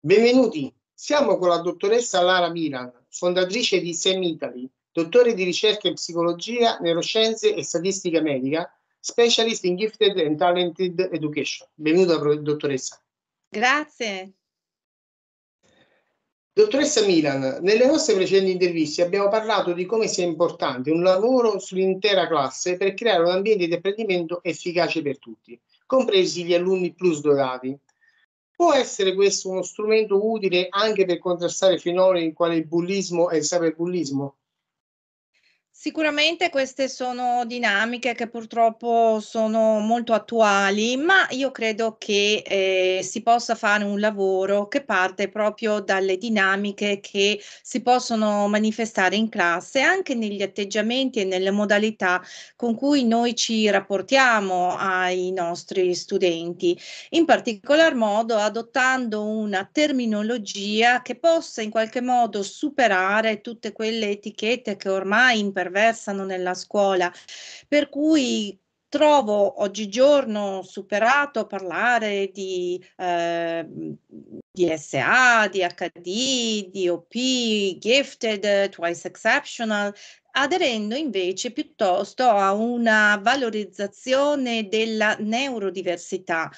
Benvenuti, siamo con la dottoressa Lara Milan, fondatrice di SEM Italy, dottore di ricerca in psicologia, neuroscienze e statistica medica, specialist in gifted and talented education. Benvenuta dottoressa. Grazie. Dottoressa Milan, nelle nostre precedenti interviste abbiamo parlato di come sia importante un lavoro sull'intera classe per creare un ambiente di apprendimento efficace per tutti, compresi gli alunni plus dotati. Può essere questo uno strumento utile anche per contrastare fenomeni quali il bullismo e il cyberbullismo? Sicuramente queste sono dinamiche che purtroppo sono molto attuali, ma io credo che eh, si possa fare un lavoro che parte proprio dalle dinamiche che si possono manifestare in classe, anche negli atteggiamenti e nelle modalità con cui noi ci rapportiamo ai nostri studenti, in particolar modo adottando una terminologia che possa in qualche modo superare tutte quelle etichette che ormai imperversano attraversano nella scuola, per cui trovo oggigiorno superato parlare di, eh, di di HD, di OP, gifted, twice exceptional, aderendo invece piuttosto a una valorizzazione della neurodiversità,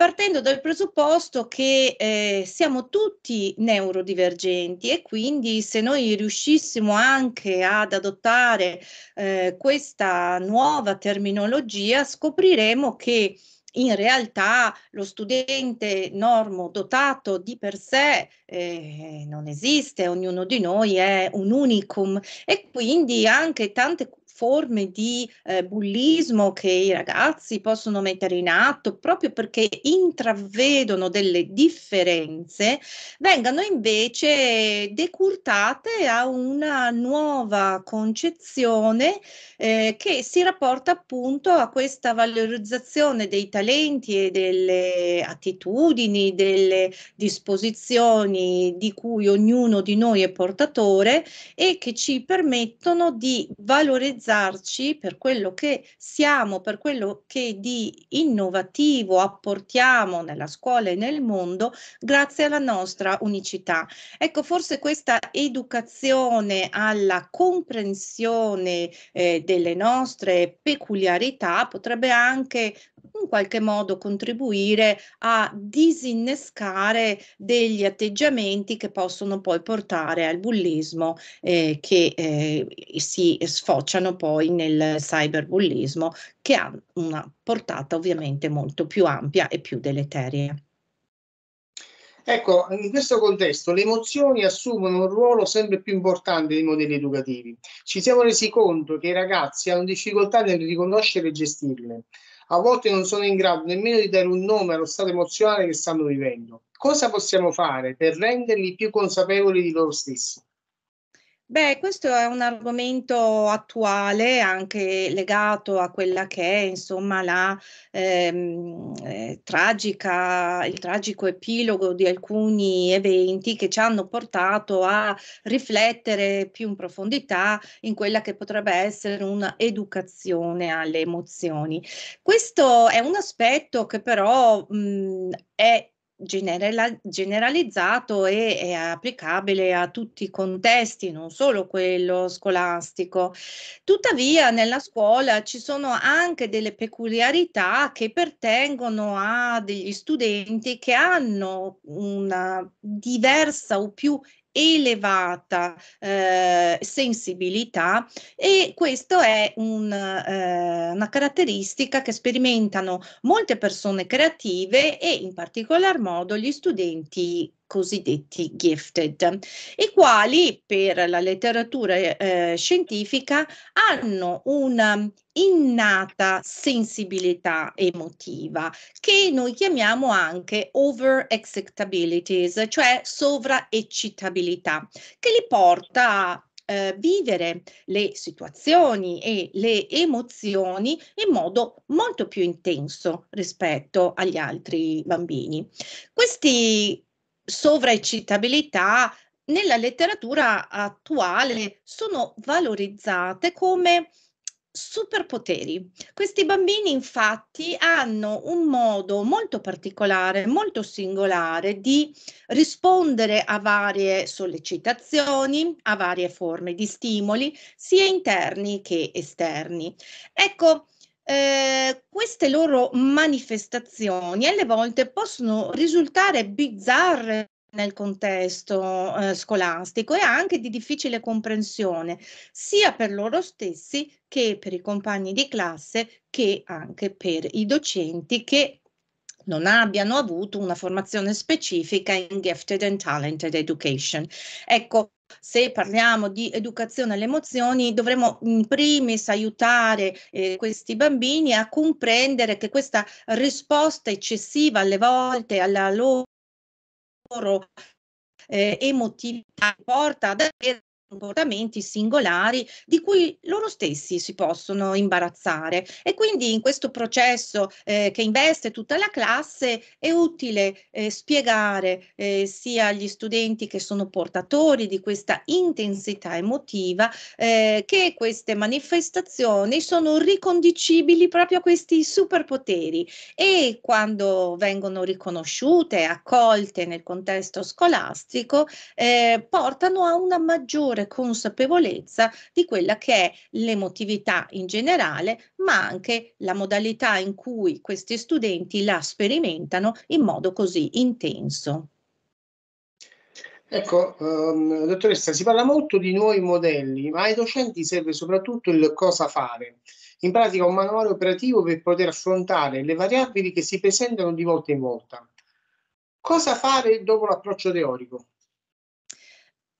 partendo dal presupposto che eh, siamo tutti neurodivergenti e quindi se noi riuscissimo anche ad adottare eh, questa nuova terminologia scopriremo che in realtà lo studente normo dotato di per sé eh, non esiste, ognuno di noi è un unicum e quindi anche tante forme di eh, bullismo che i ragazzi possono mettere in atto proprio perché intravedono delle differenze, vengano invece decurtate a una nuova concezione eh, che si rapporta appunto a questa valorizzazione dei talenti e delle attitudini, delle disposizioni di cui ognuno di noi è portatore e che ci permettono di valorizzare valorizzarci per quello che siamo, per quello che di innovativo apportiamo nella scuola e nel mondo grazie alla nostra unicità. Ecco, forse questa educazione alla comprensione eh, delle nostre peculiarità potrebbe anche in qualche modo contribuire a disinnescare degli atteggiamenti che possono poi portare al bullismo eh, che eh, si sfociano poi nel cyberbullismo che ha una portata ovviamente molto più ampia e più deleteria. Ecco, in questo contesto le emozioni assumono un ruolo sempre più importante nei modelli educativi. Ci siamo resi conto che i ragazzi hanno difficoltà nel riconoscere e gestirle a volte non sono in grado nemmeno di dare un nome allo stato emozionale che stanno vivendo. Cosa possiamo fare per renderli più consapevoli di loro stessi? Beh, questo è un argomento attuale, anche legato a quella che è, insomma, la, ehm, eh, tragica, il tragico epilogo di alcuni eventi che ci hanno portato a riflettere più in profondità in quella che potrebbe essere un'educazione alle emozioni. Questo è un aspetto che però mh, è general- generalizzato e è applicabile a tutti i contesti, non solo quello scolastico. Tuttavia nella scuola ci sono anche delle peculiarità che pertengono a degli studenti che hanno una diversa o più elevata eh, sensibilità e questa è un, eh, una caratteristica che sperimentano molte persone creative e in particolar modo gli studenti cosiddetti gifted, i quali per la letteratura eh, scientifica hanno una innata sensibilità emotiva che noi chiamiamo anche over excitabilities, cioè sovraeccitabilità, che li porta a eh, vivere le situazioni e le emozioni in modo molto più intenso rispetto agli altri bambini. Questi sovraeccitabilità nella letteratura attuale sono valorizzate come superpoteri. Questi bambini infatti hanno un modo molto particolare, molto singolare di rispondere a varie sollecitazioni, a varie forme di stimoli, sia interni che esterni. Ecco, eh, queste loro manifestazioni alle volte possono risultare bizzarre nel contesto eh, scolastico e anche di difficile comprensione sia per loro stessi che per i compagni di classe che anche per i docenti che non abbiano avuto una formazione specifica in gifted and talented education. Ecco, se parliamo di educazione alle emozioni, dovremmo in primis aiutare eh, questi bambini a comprendere che questa risposta eccessiva alle volte alla loro eh, emotività porta ad avere comportamenti singolari di cui loro stessi si possono imbarazzare e quindi in questo processo eh, che investe tutta la classe è utile eh, spiegare eh, sia agli studenti che sono portatori di questa intensità emotiva eh, che queste manifestazioni sono riconducibili proprio a questi superpoteri e quando vengono riconosciute, accolte nel contesto scolastico, eh, portano a una maggiore maggiore consapevolezza di quella che è l'emotività in generale, ma anche la modalità in cui questi studenti la sperimentano in modo così intenso. Ecco, ehm, dottoressa, si parla molto di nuovi modelli, ma ai docenti serve soprattutto il cosa fare. In pratica un manuale operativo per poter affrontare le variabili che si presentano di volta in volta. Cosa fare dopo l'approccio teorico?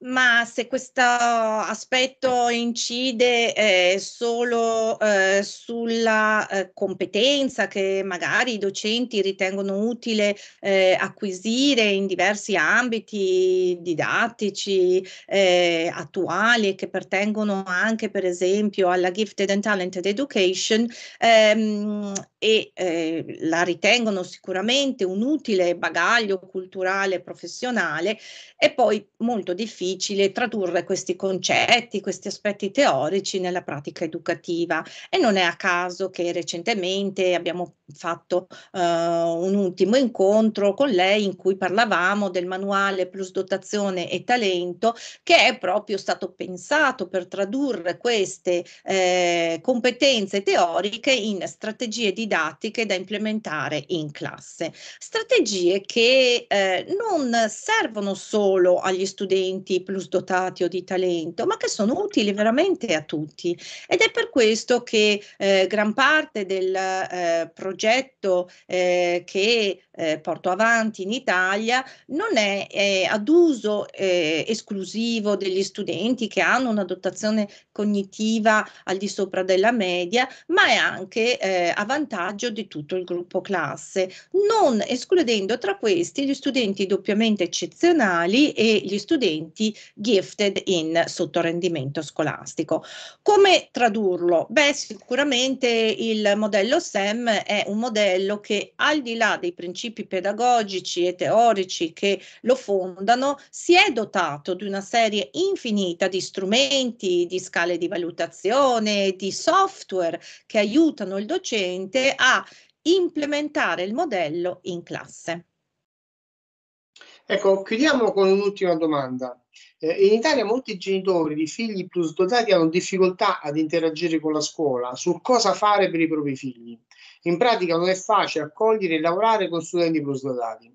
Ma se questo aspetto incide eh, solo eh, sulla eh, competenza che magari i docenti ritengono utile eh, acquisire in diversi ambiti didattici eh, attuali e che pertengono anche per esempio alla Gifted and Talented Education, ehm, e eh, la ritengono sicuramente un utile bagaglio culturale e professionale, è poi molto difficile tradurre questi concetti, questi aspetti teorici nella pratica educativa e non è a caso che recentemente abbiamo fatto eh, un ultimo incontro con lei in cui parlavamo del manuale Plus dotazione e talento che è proprio stato pensato per tradurre queste eh, competenze teoriche in strategie di didattiche da implementare in classe. Strategie che eh, non servono solo agli studenti plus dotati o di talento, ma che sono utili veramente a tutti. Ed è per questo che eh, gran parte del eh, progetto eh, che eh, porto avanti in Italia non è eh, ad uso eh, esclusivo degli studenti che hanno una dotazione cognitiva al di sopra della media, ma è anche eh, a vantaggio di tutto il gruppo classe, non escludendo tra questi gli studenti doppiamente eccezionali e gli studenti gifted in sottorendimento scolastico. Come tradurlo? Beh, sicuramente il modello SEM è un modello che al di là dei principi principi pedagogici e teorici che lo fondano, si è dotato di una serie infinita di strumenti, di scale di valutazione, di software che aiutano il docente a implementare il modello in classe. Ecco, chiudiamo con un'ultima domanda. Eh, in Italia molti genitori di figli plus dotati hanno difficoltà ad interagire con la scuola su cosa fare per i propri figli. In pratica non è facile accogliere e lavorare con studenti prosdotati.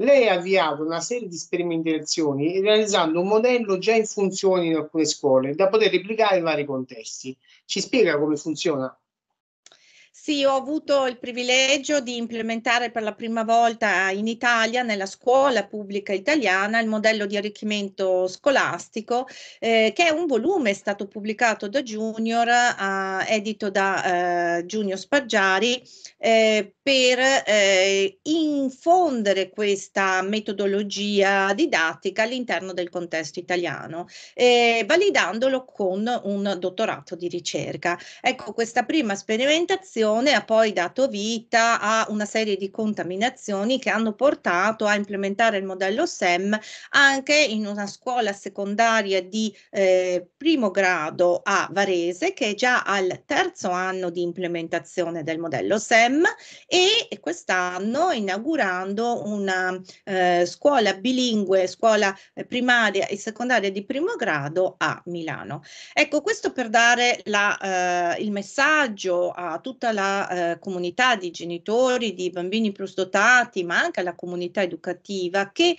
Lei ha avviato una serie di sperimentazioni realizzando un modello già in funzione in alcune scuole da poter replicare in vari contesti. Ci spiega come funziona? Sì, ho avuto il privilegio di implementare per la prima volta in Italia, nella scuola pubblica italiana, il modello di arricchimento scolastico, eh, che è un volume, è stato pubblicato da Junior, eh, edito da eh, Giulio Spaggiari, eh, per eh, infondere questa metodologia didattica all'interno del contesto italiano, eh, validandolo con un dottorato di ricerca. Ecco, questa prima sperimentazione ha poi dato vita a una serie di contaminazioni che hanno portato a implementare il modello SEM anche in una scuola secondaria di eh, primo grado a Varese, che è già al terzo anno di implementazione del modello SEM e e quest'anno inaugurando una eh, scuola bilingue, scuola eh, primaria e secondaria di primo grado a Milano. Ecco, questo per dare la, eh, il messaggio a tutta la eh, comunità di genitori, di bambini più ma anche alla comunità educativa che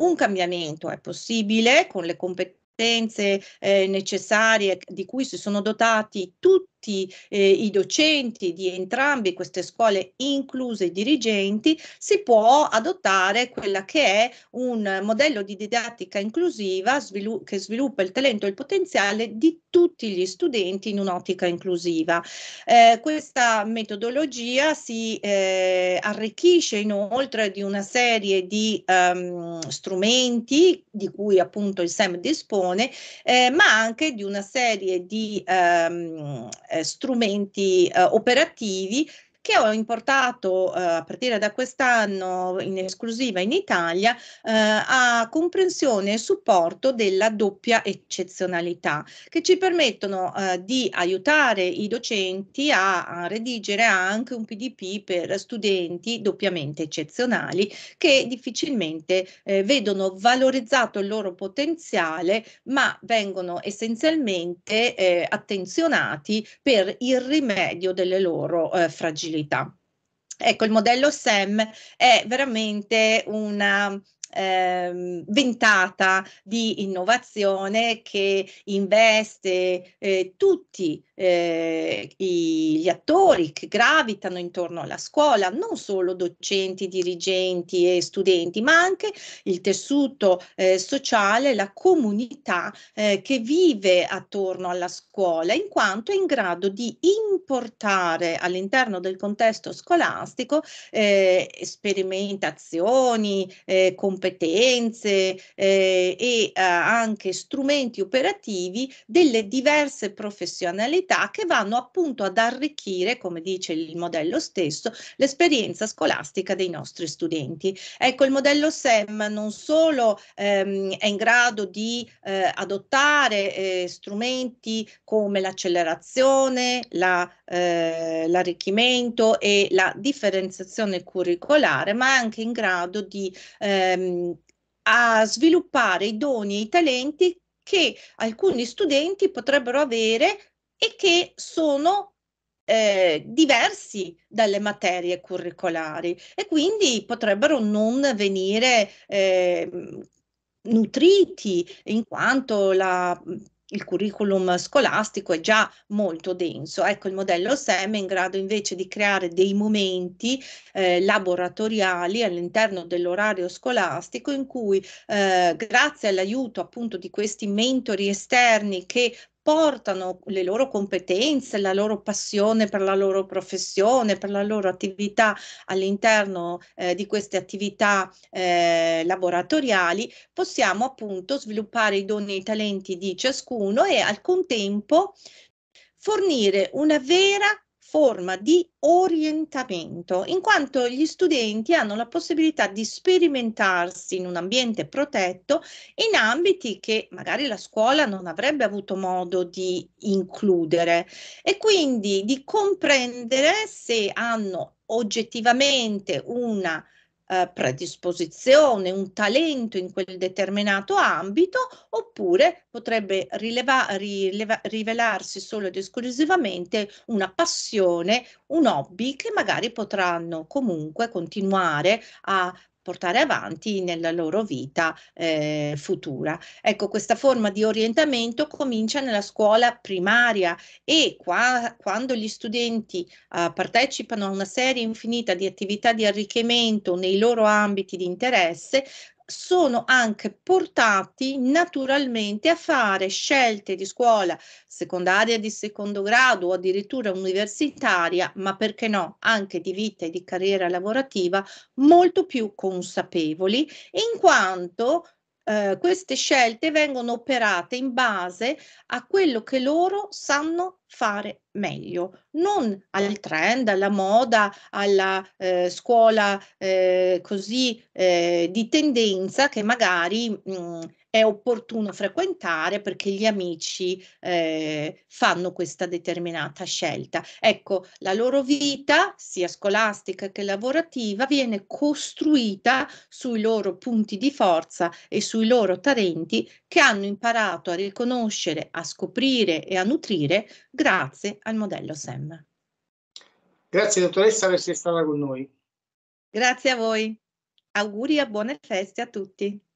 un cambiamento è possibile con le competenze eh, necessarie di cui si sono dotati tutti tutti eh, i docenti di entrambe queste scuole, incluse i dirigenti, si può adottare quella che è un modello di didattica inclusiva svilu- che sviluppa il talento e il potenziale di tutti gli studenti in un'ottica inclusiva. Eh, questa metodologia si eh, arricchisce inoltre di una serie di um, strumenti di cui appunto il SEM dispone, eh, ma anche di una serie di um, eh, strumenti eh, operativi che ho importato eh, a partire da quest'anno in esclusiva in Italia eh, a comprensione e supporto della doppia eccezionalità, che ci permettono eh, di aiutare i docenti a, a redigere anche un PDP per studenti doppiamente eccezionali che difficilmente eh, vedono valorizzato il loro potenziale, ma vengono essenzialmente eh, attenzionati per il rimedio delle loro eh, fragilità disabilità. Ecco, il modello SEM è veramente una ehm, ventata di innovazione che investe eh, tutti eh, i, gli attori che gravitano intorno alla scuola, non solo docenti, dirigenti e studenti, ma anche il tessuto eh, sociale, la comunità eh, che vive attorno alla scuola, in quanto è in grado di importare all'interno del contesto scolastico eh, sperimentazioni, competenze, eh, competenze eh, e eh, anche strumenti operativi delle diverse professionalità che vanno appunto ad arricchire, come dice il modello stesso, l'esperienza scolastica dei nostri studenti. Ecco, il modello SEM non solo ehm, è in grado di eh, adottare eh, strumenti come l'accelerazione, la eh, l'arricchimento e la differenziazione curricolare, ma è anche in grado di ehm, sviluppare i doni e i talenti che alcuni studenti potrebbero avere e che sono eh, diversi dalle materie curricolari e quindi potrebbero non venire eh, nutriti in quanto la il curriculum scolastico è già molto denso. Ecco, il modello SEM è in grado invece di creare dei momenti eh, laboratoriali all'interno dell'orario scolastico in cui eh, grazie all'aiuto appunto di questi mentori esterni che portano le loro competenze, la loro passione per la loro professione, per la loro attività all'interno eh, di queste attività eh, laboratoriali, possiamo appunto sviluppare i doni e i talenti di ciascuno e al contempo fornire una vera forma di orientamento, in quanto gli studenti hanno la possibilità di sperimentarsi in un ambiente protetto in ambiti che magari la scuola non avrebbe avuto modo di includere e quindi di comprendere se hanno oggettivamente una eh, predisposizione, un talento in quel determinato ambito, oppure potrebbe rileva, rileva, rivelarsi solo ed esclusivamente una passione, un hobby che magari potranno comunque continuare a portare avanti nella loro vita eh, futura. Ecco, questa forma di orientamento comincia nella scuola primaria e qua, quando gli studenti eh, partecipano a una serie infinita di attività di arricchimento nei loro ambiti di interesse, sono anche portati naturalmente a fare scelte di scuola secondaria di secondo grado o addirittura universitaria, ma perché no, anche di vita e di carriera lavorativa, molto più consapevoli, in quanto eh, queste scelte vengono operate in base a quello che loro sanno fare meglio, non al trend, alla moda, alla eh, scuola eh, così eh, di tendenza che magari mh, mm, è opportuno frequentare perché gli amici eh, fanno questa determinata scelta. Ecco, la loro vita, sia scolastica che lavorativa, viene costruita sui loro punti di forza e sui loro talenti che hanno imparato a riconoscere, a scoprire e a nutrire grazie al modello SEM. Grazie dottoressa per essere stata con noi. Grazie a voi. Auguri e buone feste a tutti.